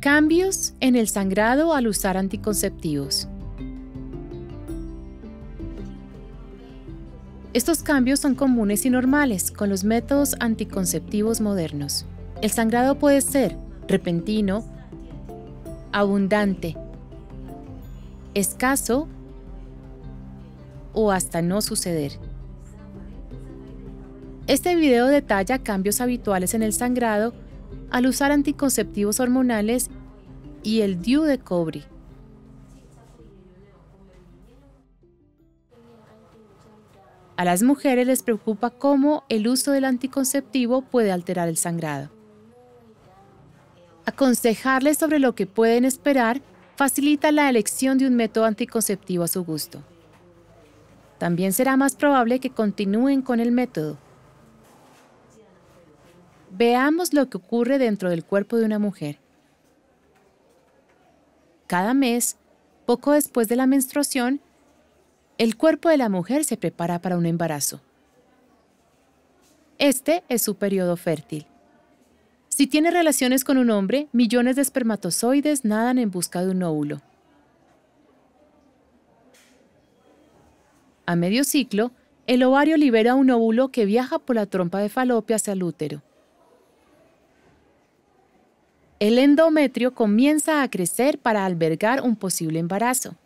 Cambios en el sangrado al usar anticonceptivos. Estos cambios son comunes y normales con los métodos anticonceptivos modernos. El sangrado puede ser repentino, abundante, escaso o hasta no suceder. Este video detalla cambios habituales en el sangrado al usar anticonceptivos hormonales y el DIU de cobre. A las mujeres les preocupa cómo el uso del anticonceptivo puede alterar el sangrado. Aconsejarles sobre lo que pueden esperar facilita la elección de un método anticonceptivo a su gusto. También será más probable que continúen con el método, Veamos lo que ocurre dentro del cuerpo de una mujer. Cada mes, poco después de la menstruación, el cuerpo de la mujer se prepara para un embarazo. Este es su periodo fértil. Si tiene relaciones con un hombre, millones de espermatozoides nadan en busca de un óvulo. A medio ciclo, el ovario libera un óvulo que viaja por la trompa de falopio hacia el útero el endometrio comienza a crecer para albergar un posible embarazo.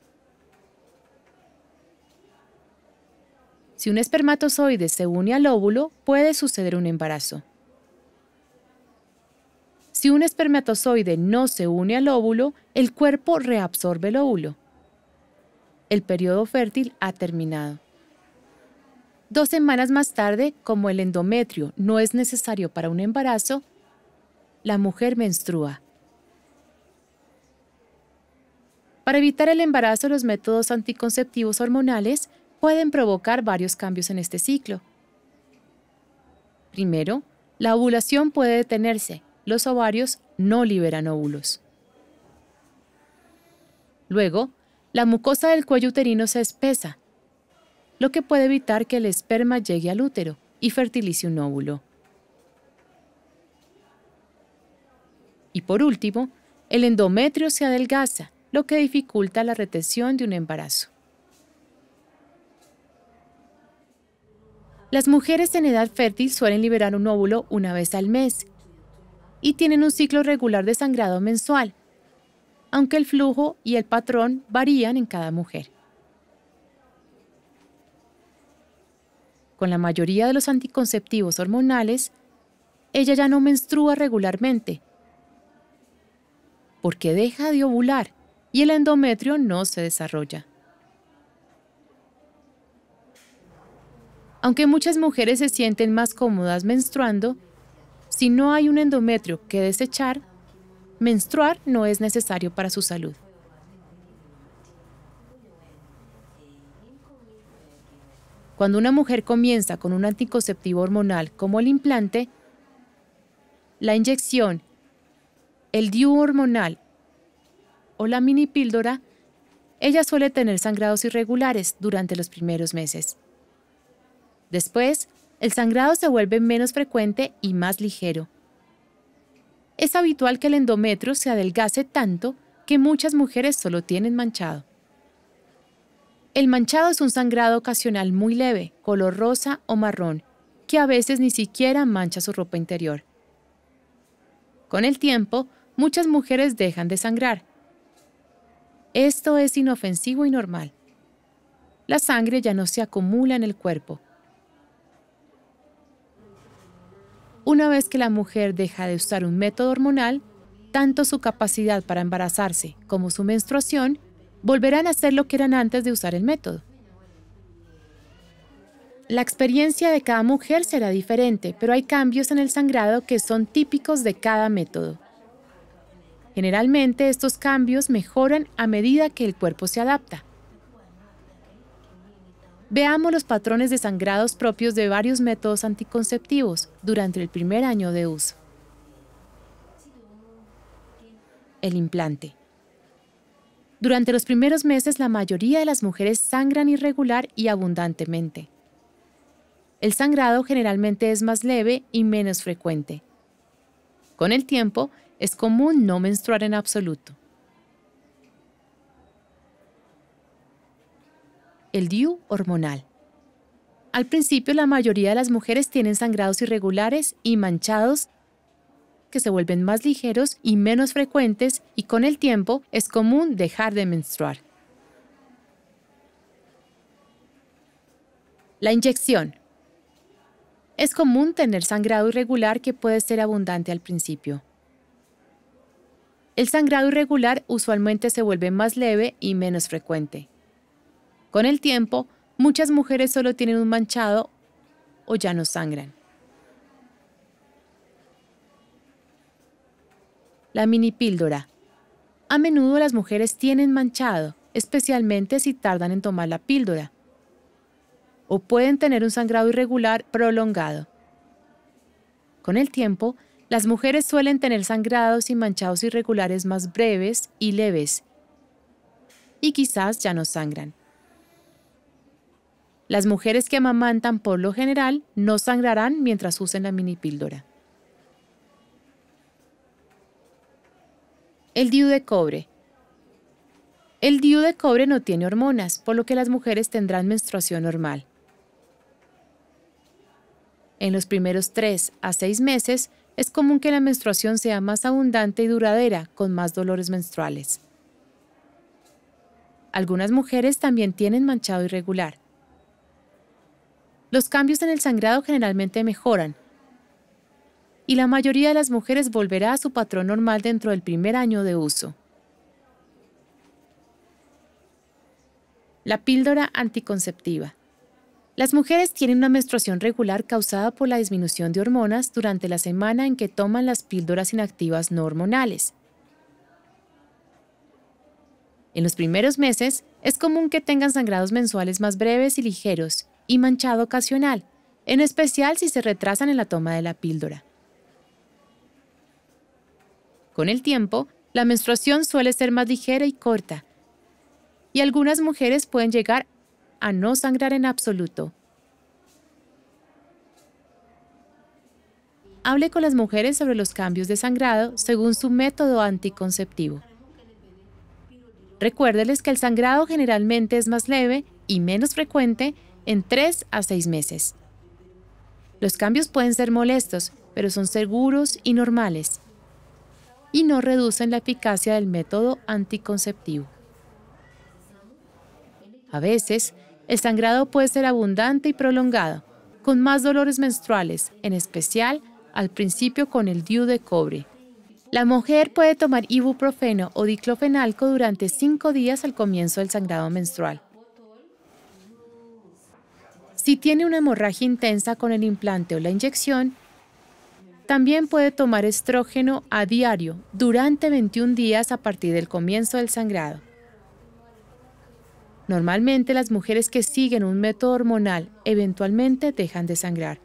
Si un espermatozoide se une al óvulo, puede suceder un embarazo. Si un espermatozoide no se une al óvulo, el cuerpo reabsorbe el óvulo. El periodo fértil ha terminado. Dos semanas más tarde, como el endometrio no es necesario para un embarazo, la mujer menstrua. Para evitar el embarazo, los métodos anticonceptivos hormonales pueden provocar varios cambios en este ciclo. Primero, la ovulación puede detenerse. Los ovarios no liberan óvulos. Luego, la mucosa del cuello uterino se espesa, lo que puede evitar que el esperma llegue al útero y fertilice un óvulo. Y por último, el endometrio se adelgaza, lo que dificulta la retención de un embarazo. Las mujeres en edad fértil suelen liberar un óvulo una vez al mes y tienen un ciclo regular de sangrado mensual, aunque el flujo y el patrón varían en cada mujer. Con la mayoría de los anticonceptivos hormonales, ella ya no menstrua regularmente porque deja de ovular y el endometrio no se desarrolla. Aunque muchas mujeres se sienten más cómodas menstruando, si no hay un endometrio que desechar, menstruar no es necesario para su salud. Cuando una mujer comienza con un anticonceptivo hormonal como el implante, la inyección el DIU hormonal o la mini píldora, ella suele tener sangrados irregulares durante los primeros meses. Después, el sangrado se vuelve menos frecuente y más ligero. Es habitual que el endometrio se adelgace tanto que muchas mujeres solo tienen manchado. El manchado es un sangrado ocasional muy leve, color rosa o marrón, que a veces ni siquiera mancha su ropa interior. Con el tiempo, muchas mujeres dejan de sangrar. Esto es inofensivo y normal. La sangre ya no se acumula en el cuerpo. Una vez que la mujer deja de usar un método hormonal, tanto su capacidad para embarazarse como su menstruación volverán a ser lo que eran antes de usar el método. La experiencia de cada mujer será diferente, pero hay cambios en el sangrado que son típicos de cada método. Generalmente estos cambios mejoran a medida que el cuerpo se adapta. Veamos los patrones de sangrados propios de varios métodos anticonceptivos durante el primer año de uso. El implante. Durante los primeros meses la mayoría de las mujeres sangran irregular y abundantemente. El sangrado generalmente es más leve y menos frecuente. Con el tiempo, es común no menstruar en absoluto. El DIU hormonal. Al principio la mayoría de las mujeres tienen sangrados irregulares y manchados que se vuelven más ligeros y menos frecuentes y con el tiempo es común dejar de menstruar. La inyección. Es común tener sangrado irregular que puede ser abundante al principio. El sangrado irregular usualmente se vuelve más leve y menos frecuente. Con el tiempo, muchas mujeres solo tienen un manchado o ya no sangran. La mini píldora. A menudo las mujeres tienen manchado, especialmente si tardan en tomar la píldora, o pueden tener un sangrado irregular prolongado. Con el tiempo, las mujeres suelen tener sangrados y manchados irregulares más breves y leves, y quizás ya no sangran. Las mujeres que amamantan por lo general no sangrarán mientras usen la mini píldora. El DIU de cobre. El DIU de cobre no tiene hormonas, por lo que las mujeres tendrán menstruación normal. En los primeros 3 a 6 meses, es común que la menstruación sea más abundante y duradera, con más dolores menstruales. Algunas mujeres también tienen manchado irregular. Los cambios en el sangrado generalmente mejoran, y la mayoría de las mujeres volverá a su patrón normal dentro del primer año de uso. La píldora anticonceptiva. Las mujeres tienen una menstruación regular causada por la disminución de hormonas durante la semana en que toman las píldoras inactivas no hormonales. En los primeros meses, es común que tengan sangrados mensuales más breves y ligeros y manchado ocasional, en especial si se retrasan en la toma de la píldora. Con el tiempo, la menstruación suele ser más ligera y corta, y algunas mujeres pueden llegar a no sangrar en absoluto. Hable con las mujeres sobre los cambios de sangrado según su método anticonceptivo. Recuérdeles que el sangrado generalmente es más leve y menos frecuente en tres a 6 meses. Los cambios pueden ser molestos, pero son seguros y normales, y no reducen la eficacia del método anticonceptivo. A veces, el sangrado puede ser abundante y prolongado, con más dolores menstruales, en especial al principio con el DIU de cobre. La mujer puede tomar ibuprofeno o diclofenalco durante 5 días al comienzo del sangrado menstrual. Si tiene una hemorragia intensa con el implante o la inyección, también puede tomar estrógeno a diario durante 21 días a partir del comienzo del sangrado. Normalmente las mujeres que siguen un método hormonal eventualmente dejan de sangrar.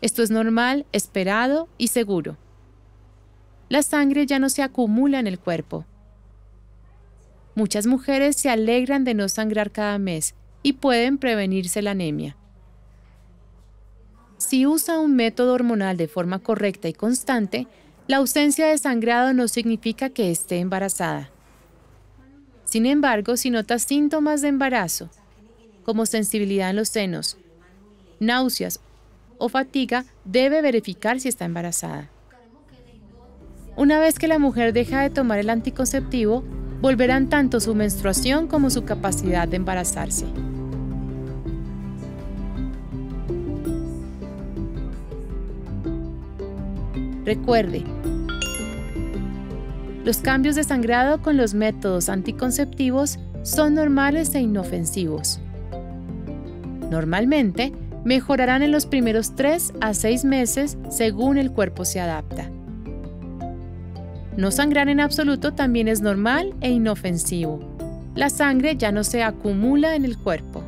Esto es normal, esperado y seguro. La sangre ya no se acumula en el cuerpo. Muchas mujeres se alegran de no sangrar cada mes y pueden prevenirse la anemia. Si usa un método hormonal de forma correcta y constante, la ausencia de sangrado no significa que esté embarazada. Sin embargo, si notas síntomas de embarazo, como sensibilidad en los senos, náuseas o fatiga, debe verificar si está embarazada. Una vez que la mujer deja de tomar el anticonceptivo, volverán tanto su menstruación como su capacidad de embarazarse. Recuerde, los cambios de sangrado con los métodos anticonceptivos son normales e inofensivos. Normalmente, mejorarán en los primeros 3 a 6 meses según el cuerpo se adapta. No sangrar en absoluto también es normal e inofensivo. La sangre ya no se acumula en el cuerpo.